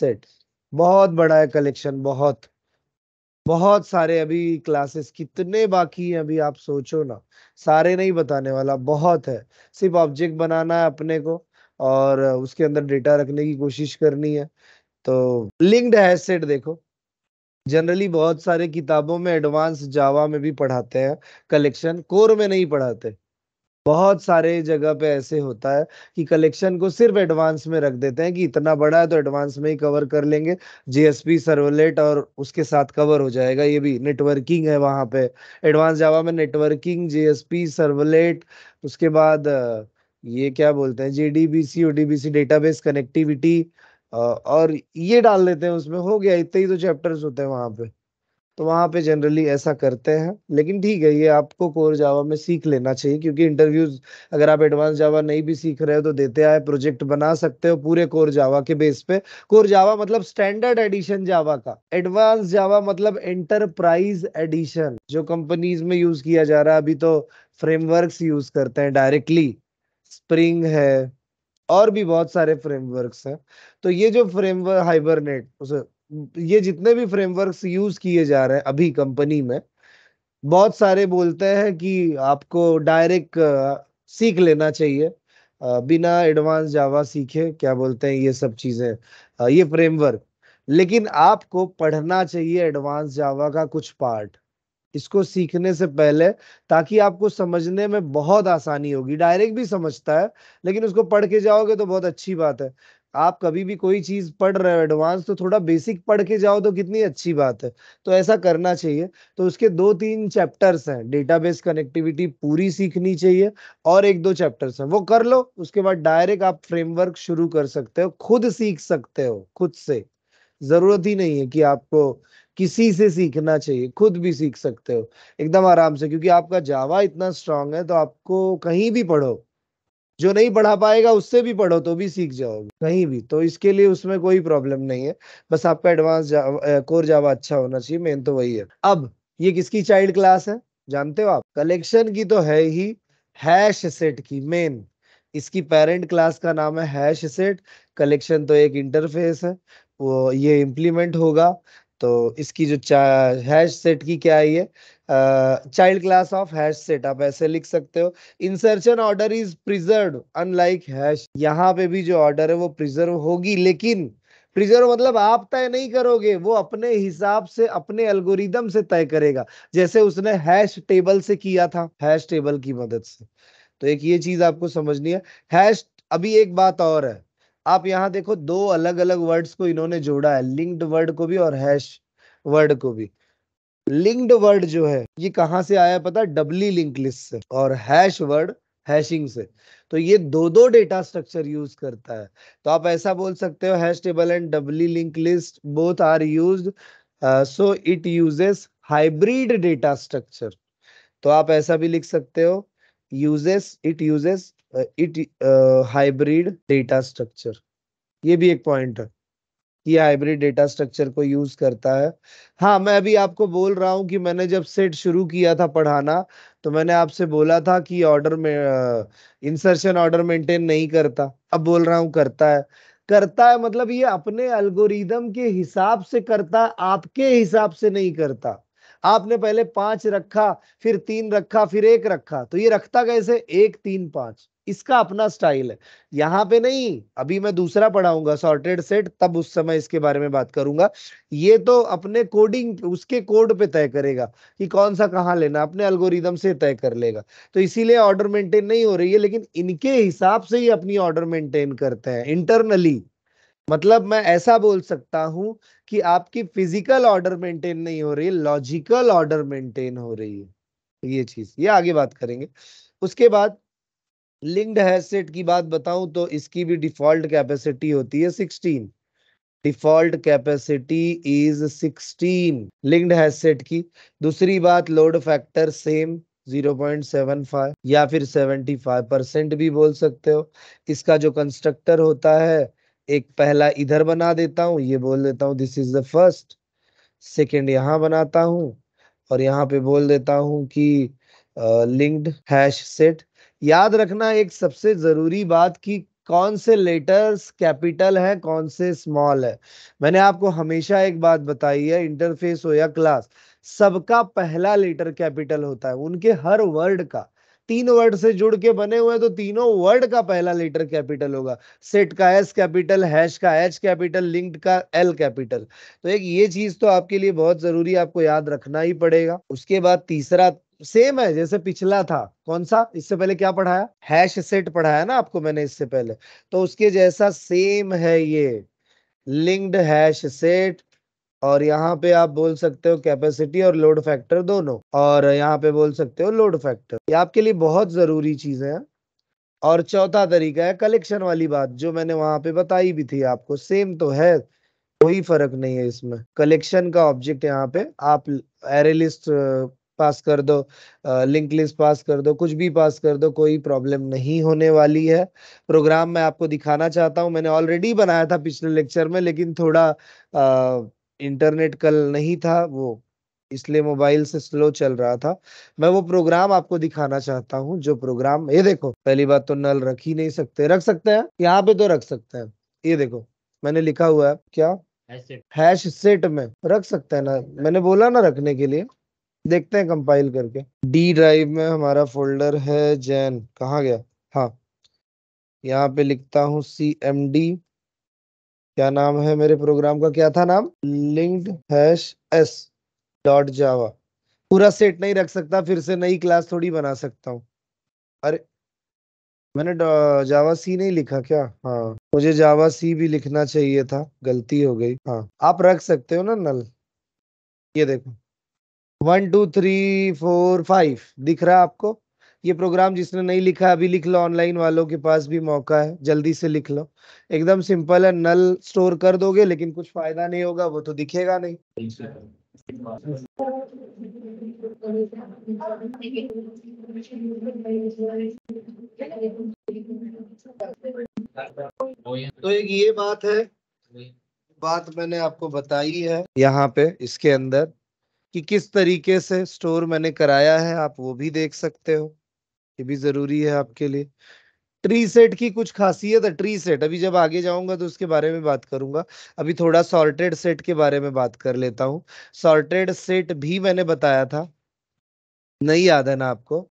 set बहुत बड़ा है कलेक्शन बहुत बहुत सारे अभी क्लासेस कितने बाकी हैं अभी आप सोचो ना सारे नहीं बताने वाला बहुत है सिर्फ ऑब्जेक्ट बनाना है अपने को और उसके अंदर डेटा रखने की कोशिश करनी है तो लिंक्ड हैश सेट देखो जनरली बहुत सारे किताबों में एडवांस जावा में भी पढ़ाते हैं कलेक्शन कोर में नहीं पढ़ाते बहुत सारे जगह पे ऐसे होता है कि कलेक्शन को सिर्फ एडवांस में रख देते हैं कि इतना बड़ा है तो एडवांस में ही कवर कर लेंगे जीएसपी सर्वलेट और उसके साथ कवर हो जाएगा ये भी नेटवर्किंग है वहां पे एडवांस जावा में नेटवर्किंग जीएसपी सर्वलेट उसके बाद ये क्या बोलते हैं जीडीबीसी ओडीबीसी डेटाबेस कनेक्टिविटी और ये डाल लेते हैं उसमें हो गया इतने ही तो चैप्टर्स होते हैं वहाँ पे तो वहां पे जनरली ऐसा करते हैं लेकिन ठीक है ये आपको कोर जावा में सीख लेना चाहिए क्योंकि इंटरव्यूज अगर आप एडवांस जावा नहीं भी सीख रहे हो तो देते आए प्रोजेक्ट बना सकते हो पूरे कोर जावा के बेस पे कोर जावा मतलब स्टैंडर्ड एडिशन जावा का एडवांस जावा मतलब एंटरप्राइज एडिशन जो कंपनीज में यूज किया जा रहा है अभी तो फ्रेमवर्क यूज करते हैं डायरेक्टली स्प्रिंग है और भी बहुत सारे फ्रेमवर्क्स हैं तो ये जो फ्रेमवर्क हाइबरनेट उसे ये जितने भी फ्रेमवर्क्स यूज किए जा रहे हैं अभी कंपनी में बहुत सारे बोलते हैं कि आपको डायरेक्ट सीख लेना चाहिए बिना एडवांस जावा सीखे क्या बोलते हैं ये सब चीज़ें ये फ्रेमवर्क लेकिन आपको पढ़ना चाहिए एडवांस जावा का कुछ पार्ट इसको सीखने से पहले ताकि आपको समझने में बहुत आसानी होगी डायरेक्ट भी समझता है लेकिन उसको पढ़ के जाओगे तो बहुत अच्छी बात है आप कभी भी कोई चीज पढ़ रहे हो एडवांस तो थोड़ा बेसिक पढ़ के जाओ तो कितनी अच्छी बात है तो ऐसा करना चाहिए तो उसके दो तीन चैप्टर्स हैं डेटाबेस कनेक्टिविटी पूरी सीखनी चाहिए और एक दो चैप्टर्स हैं वो कर लो उसके बाद डायरेक्ट आप फ्रेमवर्क शुरू कर सकते हो खुद सीख सकते हो खुद से जरूरत ही नहीं है कि आपको किसी से सीखना चाहिए खुद भी सीख सकते हो एकदम आराम से क्योंकि आपका जावा इतना स्ट्रांग है तो आपको कहीं भी पढ़ो जो नहीं पढ़ा पाएगा उससे भी पढ़ो तो भी सीख जाओगे कहीं भी तो इसके लिए उसमें कोई प्रॉब्लम नहीं है बस आपका एडवांस कोर जावा अच्छा होना चाहिए मेन तो वही है अब ये किसकी चाइल्ड क्लास है जानते हो आप कलेक्शन की तो है ही हैश सेट की मेन इसकी पेरेंट क्लास का नाम है हैश सेट कलेक्शन तो एक इंटरफेस है वो ये इम्प्लीमेंट होगा तो इसकी जो हैश सेट की क्या है child class of hash set आप ऐसे लिख सकते हो insertion order is preserve unlike hash यहाँ पे भी जो ऑर्डर है वो प्रिजर्व होगी लेकिन प्रिजर्व मतलब आप तय नहीं करोगे वो अपने हिसाब से अपने एल्गोरिदम से तय करेगा जैसे उसने हैश टेबल से किया था हैश टेबल की मदद से तो एक ये चीज आपको समझनी है हैश अभी एक बात और है आप यहाँ देखो दो अलग अलग वर्ड्स को इन्होंने जोड़ा है लिंक्ड वर्ड को भी और हैश वर्ड को भी लिंक्ड वर्ड जो है ये कहाँ से आया पता डबली लिंक लिस्ट से और हैश वर्ड हैशिंग से तो ये दो दो डेटा स्ट्रक्चर यूज करता है तो आप ऐसा बोल सकते हो hash table and doubly link list both are use so it uses hybrid data structure तो आप ऐसा भी लिख सकते हो uses it uses it hybrid data structure ये भी एक पॉइंट है कि हाइब्रिड डेटा स्ट्रक्चर को यूज करता है हाँ मैं अभी आपको बोल रहा हूँ कि मैंने जब सेट शुरू किया था पढ़ाना तो मैंने आपसे बोला था कि ऑर्डर में इंसर्शन ऑर्डर मेंटेन नहीं करता अब बोल रहा हूँ करता है करता है मतलब ये अपने अल्गोरिदम के हिसाब से करता है आपके हिसाब से नहीं करता आपने पहले पांच रखा फिर तीन रखा फिर एक रखा तो ये रखता कैसे एक तीन पांच इसका अपना स्टाइल है यहाँ पे नहीं अभी मैं दूसरा पढ़ाऊंगा सॉर्टेड सेट तब उस समय इसके बारे में बात करूंगा ये तो अपने कोडिंग उसके कोड पे तय करेगा कि कौन सा कहाँ लेना अपने अल्गोरिदम से तय कर लेगा तो इसीलिए ऑर्डर मेंटेन नहीं हो रही है लेकिन इनके हिसाब से ही अपनी ऑर्डर मेंटेन करते हैं इंटरनली मतलब मैं ऐसा बोल सकता हूं कि आपकी फिजिकल ऑर्डर मेंटेन नहीं हो रही है लॉजिकल ऑर्डर मेंटेन हो रही है ये चीज ये आगे बात करेंगे उसके बाद लिंक्ड हैसेट की बात बताऊं तो इसकी भी डिफॉल्ट कैपेसिटी होती है 16 default capacity is 16 linked hashset की दूसरी बात लोड फैक्टर सेम 0.75 या फिर 75 परसेंट भी बोल सकते हो इसका जो कंस्ट्रक्टर होता है एक पहला इधर बना देता हूँ ये बोल देता हूँ this is the first second यहाँ बनाता हूँ और यहाँ पे बोल देता हूँ कि लिंक्ड हैश सेट याद रखना एक सबसे ज़रूरी बात कि कौन से लेटर्स कैपिटल है कौन से स्मॉल है मैंने आपको हमेशा एक बात बताई है इंटरफेस हो या क्लास सबका पहला लेटर कैपिटल होता है उनके हर वर्ड का तीन वर्ड से जुड़ के बने हुए तो तीनों वर्ड का पहला लेटर कैपिटल होगा सेट का एस कैपिटल हैश का एच कैपिटल लिंक्ड का एल कैपिटल तो एक ये चीज तो आपके लिए बहुत जरूरी आपको याद रखना ही पड़ेगा उसके बाद तीसरा सेम है जैसे पिछला था कौन सा इससे पहले क्या पढ़ाया हैश सेट पढ़ाया ना आपको मैंने इससे पहले तो उसके जैसा सेम है ये लिंक्ड हैश सेट और यहाँ पे आप बोल सकते हो कैपेसिटी और लोड फैक्टर दोनों और यहाँ पे बोल सकते हो लोड फैक्टर ये आपके लिए बहुत जरूरी चीज है और चौथा तरीका है कलेक्शन वाली बात जो मैंने वहां पे बताई भी थी आपको सेम तो है कोई फर्क नहीं है इसमें कलेक्शन का ऑब्जेक्ट यहाँ पे आप एरेलिस्ट पास कर दो लिंक लिस्ट पास कर दो कुछ भी पास कर दो कोई प्रॉब्लम नहीं होने वाली है प्रोग्राम मैं आपको दिखाना चाहता हूँ मैंने ऑलरेडी बनाया था पिछले लेक्चर में लेकिन थोड़ा आ, इंटरनेट कल नहीं था वो इसलिए मोबाइल से स्लो चल रहा था मैं वो प्रोग्राम आपको दिखाना चाहता हूँ जो प्रोग्राम ये देखो पहली बात तो नल रख ही नहीं सकते रख सकते हैं यहाँ पे तो रख सकते हैं ये देखो मैंने लिखा हुआ है क्या हैश सेट में रख सकते हैं ना मैंने बोला ना रखने के लिए देखते हैं कंपाइल करके डी ड्राइव में हमारा फोल्डर है जैन कहा गया हाँ यहाँ पे लिखता हूँ सी एम डी क्या नाम है मेरे प्रोग्राम का क्या था नाम linked hash S dot Java पूरा सेट नहीं रख सकता फिर से नई क्लास थोड़ी बना सकता हूँ अरे मैंने जावा सी नहीं लिखा क्या हाँ मुझे जावा सी भी लिखना चाहिए था गलती हो गई हाँ आप रख सकते हो ना नल ये देखो one two three four five दिख रहा है आपको ये प्रोग्राम जिसने नहीं लिखा अभी लिख लो ऑनलाइन वालों के पास भी मौका है जल्दी से लिख लो एकदम सिंपल है नल स्टोर कर दोगे लेकिन कुछ फायदा नहीं होगा वो तो दिखेगा नहीं तो एक ये बात है बात मैंने आपको बताई है यहाँ पे इसके अंदर कि किस तरीके से स्टोर मैंने कराया है आप वो भी देख सकते हो ये भी ज़रूरी है आपके लिए ट्री सेट की कुछ खासियत है ट्री सेट अभी जब आगे जाऊंगा तो उसके बारे में बात करूंगा अभी थोड़ा सॉर्टेड सेट के बारे में बात कर लेता हूँ सॉर्टेड सेट भी मैंने बताया था नहीं याद है ना आपको